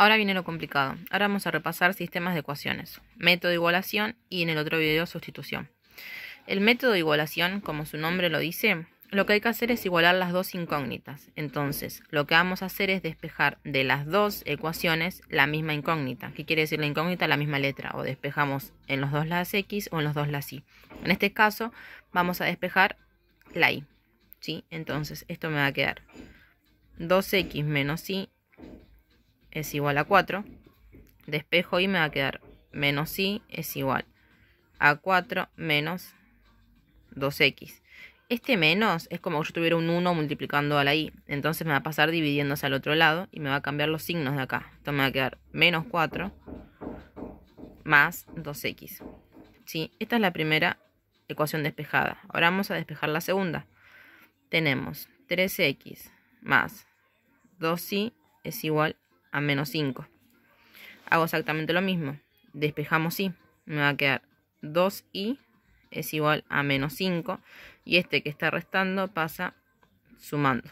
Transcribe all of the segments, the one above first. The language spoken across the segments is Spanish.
Ahora viene lo complicado. Ahora vamos a repasar sistemas de ecuaciones, método de igualación y en el otro video sustitución. El método de igualación, como su nombre lo dice, lo que hay que hacer es igualar las dos incógnitas. Entonces, lo que vamos a hacer es despejar de las dos ecuaciones la misma incógnita. ¿Qué quiere decir la incógnita? La misma letra. O despejamos en los dos lados X o en los dos las Y. En este caso, vamos a despejar la Y. ¿Sí? Entonces, esto me va a quedar 2X menos Y es igual a 4. Despejo y me va a quedar menos y es igual a 4 menos 2x. Este menos es como si yo tuviera un 1 multiplicando a la y Entonces me va a pasar dividiéndose al otro lado y me va a cambiar los signos de acá. esto me va a quedar menos 4 más 2x. ¿Sí? Esta es la primera ecuación despejada. Ahora vamos a despejar la segunda. Tenemos 3x más 2y es igual a menos 5. Hago exactamente lo mismo. Despejamos y me va a quedar 2i es igual a menos 5 y este que está restando pasa sumando.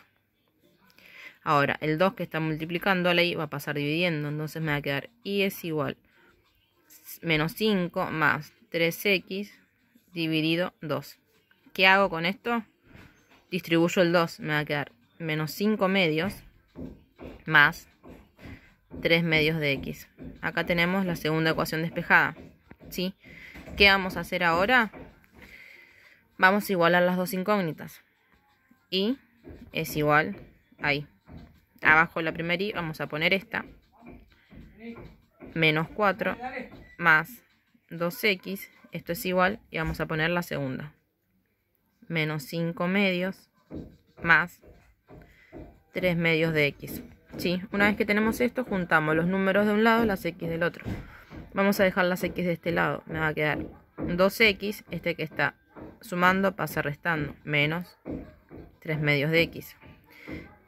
Ahora, el 2 que está multiplicando la i va a pasar dividiendo, entonces me va a quedar i es igual a menos 5 más 3x dividido 2. ¿Qué hago con esto? Distribuyo el 2, me va a quedar menos 5 medios más 3 medios de x. Acá tenemos la segunda ecuación despejada. ¿sí? ¿Qué vamos a hacer ahora? Vamos a igualar las dos incógnitas. Y es igual ahí. Abajo la primera y vamos a poner esta. Menos 4 más 2x. Esto es igual y vamos a poner la segunda. Menos 5 medios más 3 medios de x una vez que tenemos esto, juntamos los números de un lado, las x del otro. Vamos a dejar las x de este lado, me va a quedar 2x, este que está sumando pasa restando, menos 3 medios de x.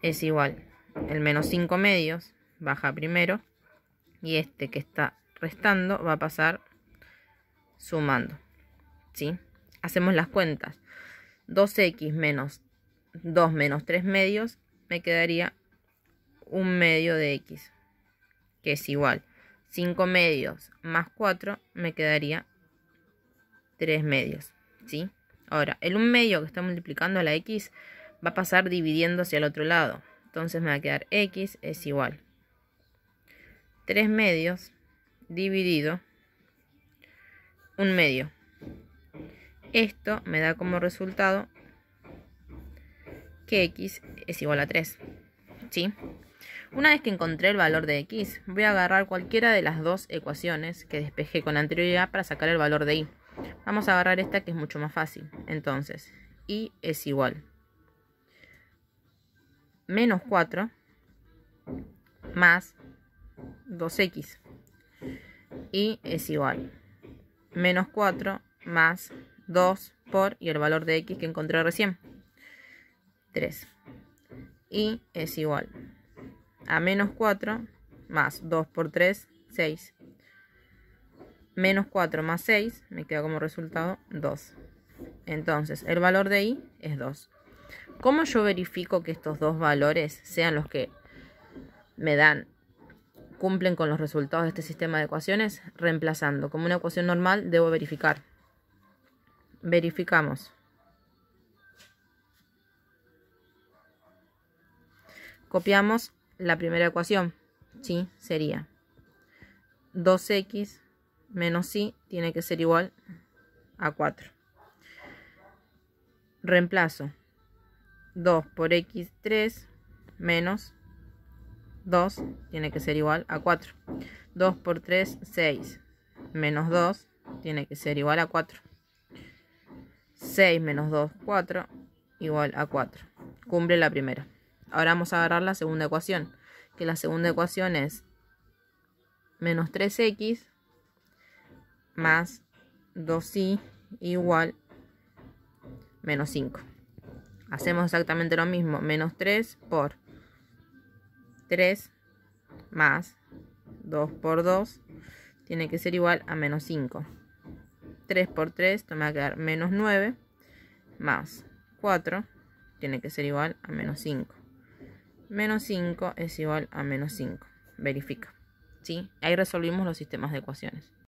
Es igual, el menos 5 medios baja primero y este que está restando va a pasar sumando. ¿sí? Hacemos las cuentas. 2x menos 2 menos 3 medios me quedaría un medio de x, que es igual. 5 medios más 4 me quedaría 3 medios, ¿sí? Ahora, el 1 medio que está multiplicando a la x va a pasar dividiendo hacia el otro lado. Entonces me va a quedar x es igual. 3 medios dividido 1 medio. Esto me da como resultado que x es igual a 3. ¿Sí? Una vez que encontré el valor de x, voy a agarrar cualquiera de las dos ecuaciones que despejé con anterioridad para sacar el valor de y. Vamos a agarrar esta que es mucho más fácil. Entonces, y es igual. Menos 4 más 2x. Y es igual. Menos 4 más 2 por y el valor de x que encontré recién. 3. Y es igual a menos 4 más 2 por 3, 6. Menos 4 más 6, me queda como resultado 2. Entonces, el valor de i es 2. ¿Cómo yo verifico que estos dos valores sean los que me dan, cumplen con los resultados de este sistema de ecuaciones? Reemplazando. Como una ecuación normal, debo verificar. Verificamos. Copiamos la primera ecuación, ¿sí? Sería 2x menos y tiene que ser igual a 4. Reemplazo 2 por x3 menos 2 tiene que ser igual a 4. 2 por 3, 6 menos 2 tiene que ser igual a 4. 6 menos 2, 4 igual a 4. Cumple la primera. Ahora vamos a agarrar la segunda ecuación, que la segunda ecuación es menos 3x más 2y igual menos 5. Hacemos exactamente lo mismo, menos 3 por 3 más 2 por 2 tiene que ser igual a menos 5. 3 por 3 me va a quedar menos 9 más 4 tiene que ser igual a menos 5 menos 5 es igual a menos 5. Verifica. ¿Sí? Ahí resolvimos los sistemas de ecuaciones.